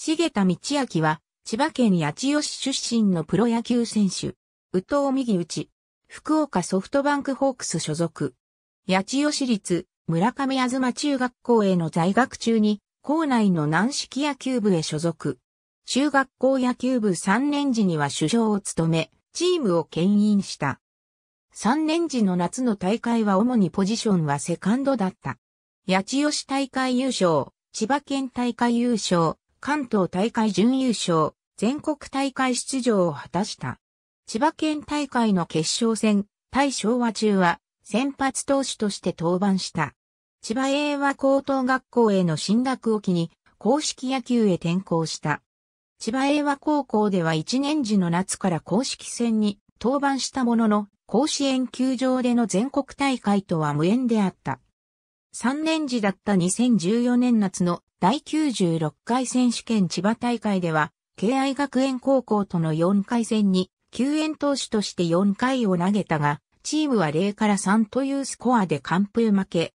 重田道明は、千葉県八千代市出身のプロ野球選手。宇藤右内。福岡ソフトバンクホークス所属。八千代市立村上東中学校への在学中に、校内の軟式野球部へ所属。中学校野球部3年時には主将を務め、チームを牽引した。3年時の夏の大会は主にポジションはセカンドだった。八千代市大会優勝、千葉県大会優勝、関東大会準優勝、全国大会出場を果たした。千葉県大会の決勝戦、対昭和中は、先発投手として登板した。千葉英和高等学校への進学を機に、公式野球へ転校した。千葉英和高校では1年時の夏から公式戦に登板したものの、甲子園球場での全国大会とは無縁であった。3年時だった2014年夏の第96回選手権千葉大会では、敬愛学園高校との4回戦に、救援投手として4回を投げたが、チームは0から3というスコアで完封負け。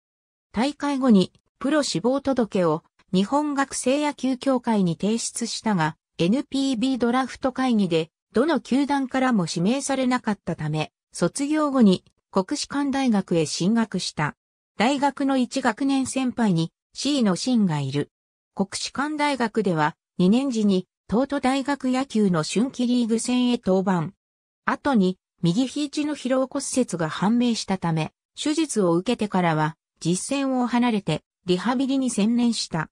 大会後に、プロ志望届を日本学生野球協会に提出したが、NPB ドラフト会議で、どの球団からも指名されなかったため、卒業後に国士館大学へ進学した。大学の1学年先輩に C のシンがいる。国士舘大学では、2年時に、東都大学野球の春季リーグ戦へ登板。後に、右肘の疲労骨折が判明したため、手術を受けてからは、実戦を離れて、リハビリに専念した。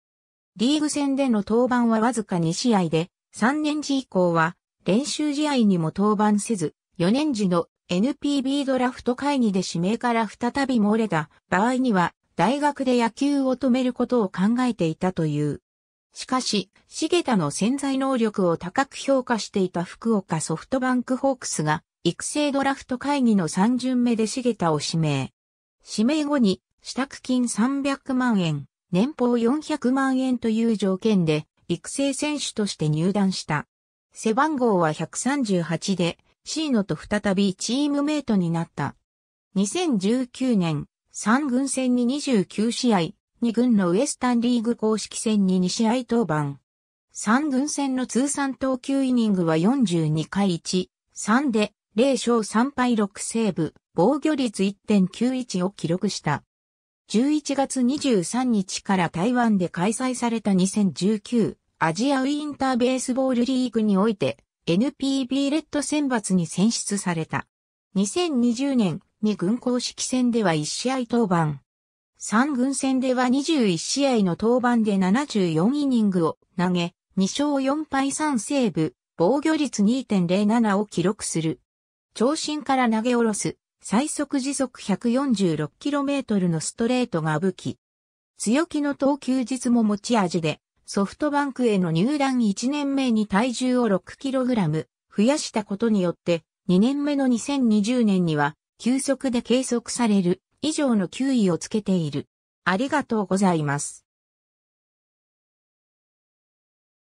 リーグ戦での登板はわずか2試合で、3年時以降は、練習試合にも登板せず、4年時の NPB ドラフト会議で指名から再び漏れた場合には、大学で野球を止めることを考えていたという。しかし、茂田の潜在能力を高く評価していた福岡ソフトバンクホークスが、育成ドラフト会議の3巡目で茂田を指名。指名後に、支度金300万円、年俸400万円という条件で、育成選手として入団した。背番号は138で、シーノと再びチームメイトになった。2019年、3軍戦に29試合、2軍のウエスタンリーグ公式戦に2試合登板。3軍戦の通算投球イニングは42回1、3で0勝3敗6セーブ、防御率1.91を記録した。11月23日から台湾で開催された2019アジアウィンターベースボールリーグにおいて NPB レッド選抜に選出された。2020年に軍公式戦では1試合登板。3軍戦では21試合の登板で74イニングを投げ、2勝4敗3セーブ、防御率2.07を記録する。長身から投げ下ろす、最速時速 146km のストレートが武器。強気の投球術も持ち味で、ソフトバンクへの入団1年目に体重を 6kg 増やしたことによって、2年目の2020年には、急速で計測される以上の9位をつけている。ありがとうございます。